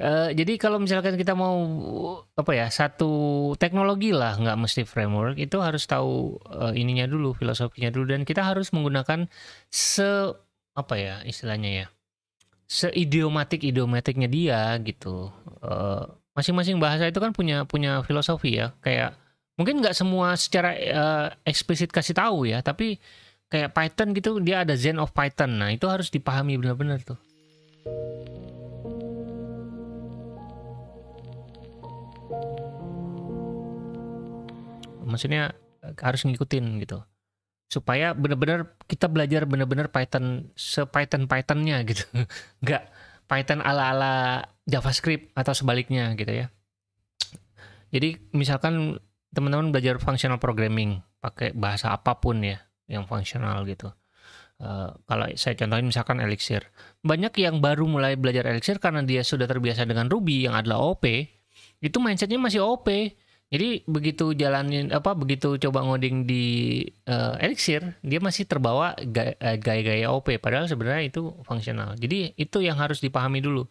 Eh, jadi kalau misalkan kita mau apa ya satu teknologi lah nggak mesti framework itu harus tahu uh, ininya dulu filosofinya dulu dan kita harus menggunakan se apa ya istilahnya ya se seidiomatik idiomatiknya dia gitu eh, masing-masing uh, bahasa itu kan punya punya filosofi ya kayak mungkin nggak semua secara uh, eksplisit kasih tahu ya tapi kayak Python gitu dia ada Zen of Python nah itu harus dipahami benar-benar tuh. maksudnya eh, harus ngikutin gitu supaya benar-benar kita belajar benar-benar Python se Python Pythonnya gitu nggak Python ala ala JavaScript atau sebaliknya gitu ya jadi misalkan teman-teman belajar functional programming pakai bahasa apapun ya yang functional gitu Uh, kalau saya contohin misalkan Elixir. Banyak yang baru mulai belajar Elixir karena dia sudah terbiasa dengan Ruby yang adalah OP, itu mindsetnya masih OP. Jadi begitu jalanin apa begitu coba ngoding di uh, Elixir, dia masih terbawa eh, gaya-gaya OP padahal sebenarnya itu fungsional. Jadi itu yang harus dipahami dulu.